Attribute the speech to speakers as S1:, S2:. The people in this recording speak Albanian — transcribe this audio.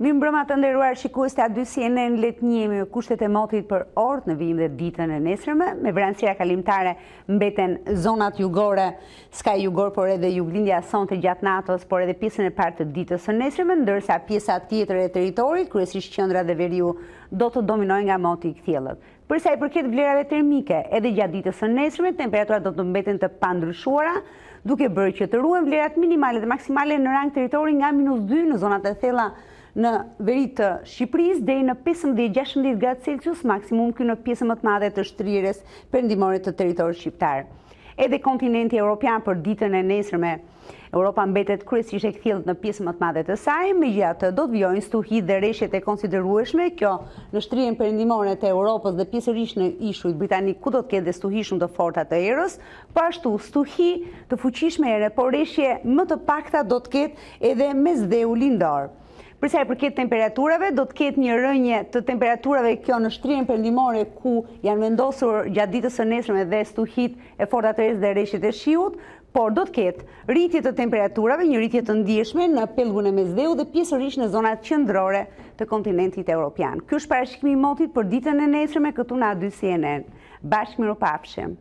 S1: Mi mbrëma të ndërruar shikues të adysi e në letë njemi me kushtet e motit për orët në vijim dhe ditën e nesërme. Me vranësira kalimtare mbeten zonat jugore, skaj jugor, por edhe juglindja son të gjatë natës, por edhe pjesën e partë të ditës e nesërme, ndërsa pjesa tjetër e teritorit, kërësish qëndra dhe veriu, do të dominoj nga moti i këthjelët. Përsa i përket vlerave termike, edhe gjatë ditës e nesërme, temperaturat do të mbeten të pandrëshuara, duke bërë që të ruen vlerat minimale dhe maksimale në rang teritori nga minus 2 në zonat e thela në veri të Shqipëris, dhe në 15-16 gradë Celsius, maksimum kjo në pjesë më të madhe të shtrires për të teritorë shqiptarë. Edhe kontinenti Europian për ditën e nesërme, Europa mbetet kryesisht e kthjellët në pjesë më të madhe të saj, megjithatë do të vijojnë stuhi dhe rreshtet e konsiderueshme. Kjo në shtrirjen perëndimore të Europës dhe pjesërisht në ishujt britanik ku do të ketë stuhi shumë të forta të erës, po ashtu stuhi të fuqishme ere, por rreshje më të pakta do të ketë edhe mes dheu lindor. Përsa e përket temperaturave, do të ketë një rënje të temperaturave kjo në shtrien për ku janë vendosur gjatë ditës e nesrëme dhe stuhit e forta të resë dhe reshjet e shiut, por do të ketë rritje të temperaturave, një rritje të ndjeshme në pelgun e mezdeu dhe pjesërish në zonat qëndrore të kontinentit e Europian. Kjo është parashikimi motit për ditën e nesrëme këtu nga 2 CNN. Bashkë miru